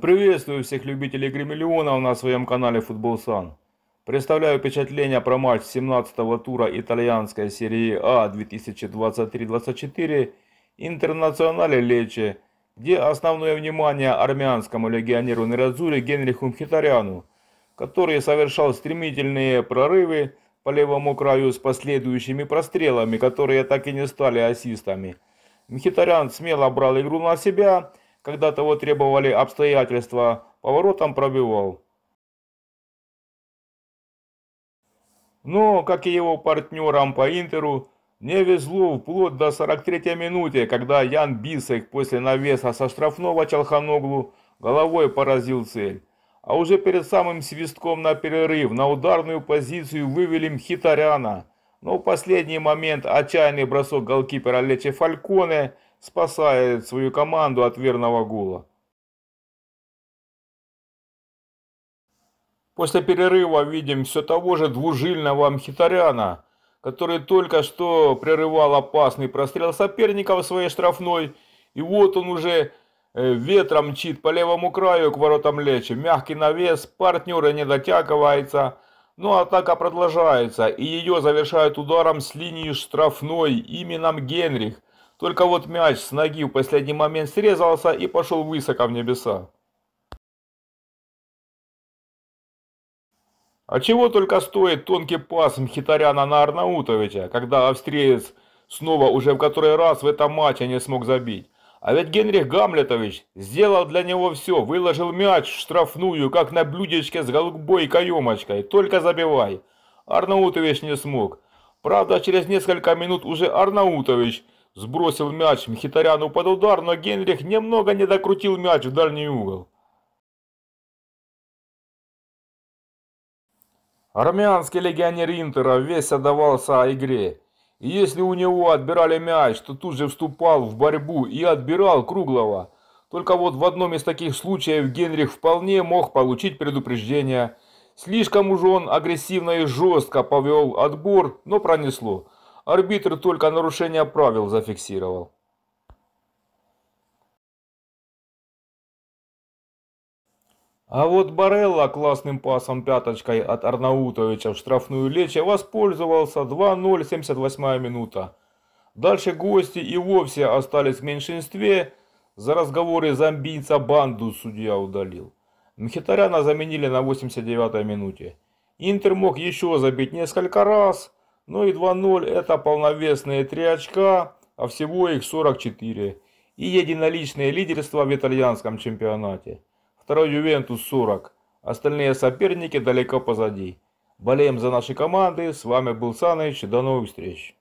Приветствую всех любителей Гремиллиона на своем канале Футбол Сан. Представляю впечатления про матч 17-го тура итальянской серии А 2023-24 Интернационале Лечи, где основное внимание армянскому легионеру Нерадзури Генриху Мхитаряну, который совершал стремительные прорывы по левому краю с последующими прострелами, которые так и не стали ассистами. Мхитарян смело брал игру на себя когда того требовали обстоятельства, поворотом пробивал. Но, как и его партнерам по Интеру, не везло вплоть до 43-й минуты, когда Ян Бисек после навеса со штрафного Чалханоглу головой поразил цель. А уже перед самым свистком на перерыв на ударную позицию вывели Мхитаряна. Но в последний момент отчаянный бросок голкипера Лече Фальконе – спасает свою команду от верного гула. После перерыва видим все того же двужильного Мхитаряна, который только что прерывал опасный прострел соперника в своей штрафной, и вот он уже э, ветром мчит по левому краю к воротам Лечи. Мягкий навес, партнера не дотягивается, но атака продолжается, и ее завершают ударом с линии штрафной именем Генрих – только вот мяч с ноги в последний момент срезался и пошел высоко в небеса. А чего только стоит тонкий пас Мхитаряна на Арнаутовича, когда австриец снова уже в который раз в этом матче не смог забить. А ведь Генрих Гамлетович сделал для него все, выложил мяч в штрафную, как на блюдечке с голубой каемочкой, только забивай. Арнаутович не смог. Правда, через несколько минут уже Арнаутович сбросил мяч Мхитаряну под удар, но Генрих немного не докрутил мяч в дальний угол. Армянский легионер Интера весь отдавался игре. И если у него отбирали мяч, то тут же вступал в борьбу и отбирал Круглого. Только вот в одном из таких случаев Генрих вполне мог получить предупреждение. Слишком уж он агрессивно и жестко повел отбор, но пронесло. Арбитр только нарушение правил зафиксировал. А вот Барелла классным пасом пяточкой от Арнаутовича в штрафную Лече воспользовался 2-0, 78 минута. Дальше гости и вовсе остались в меньшинстве. За разговоры зомбийца банду судья удалил. Мхитаряна заменили на 89-й минуте. Интер мог еще забить несколько раз, ну и 2-0 это полновесные 3 очка, а всего их 44. И единоличное лидерство в итальянском чемпионате. Второй Ювентус 40. Остальные соперники далеко позади. Болеем за наши команды. С вами был Саныч. До новых встреч.